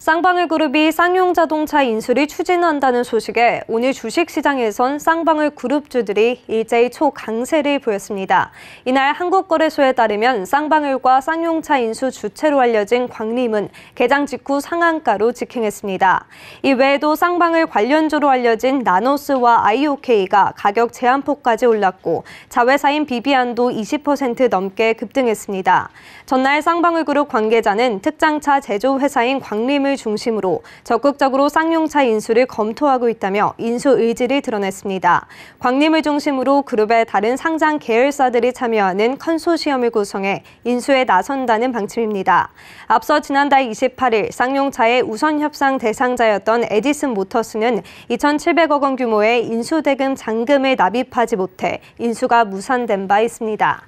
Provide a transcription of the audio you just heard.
쌍방울 그룹이 쌍용 자동차 인수를 추진한다는 소식에 오늘 주식시장에선 쌍방울 그룹주들이 일제히 초강세를 보였습니다. 이날 한국거래소에 따르면 쌍방울과 쌍용차 인수 주체로 알려진 광림은 개장 직후 상한가로 직행했습니다. 이 외에도 쌍방울 관련주로 알려진 나노스와 IOK가 가격 제한폭까지 올랐고 자회사인 비비안도 20% 넘게 급등했습니다. 전날 쌍방울 그룹 관계자는 특장차 제조회사인 광림을 시을 중심으로 적극적으로 쌍용차 인수를 검토하고 있다며 인수 의지를 드러냈습니다. 광림을 중심으로 그룹의 다른 상장 계열사들이 참여하는 컨소시엄을 구성해 인수에 나선다는 방침입니다. 앞서 지난달 28일 쌍용차의 우선 협상 대상자였던 에디슨 모터스는 2,700억 원 규모의 인수대금 잔금을 납입하지 못해 인수가 무산된 바 있습니다.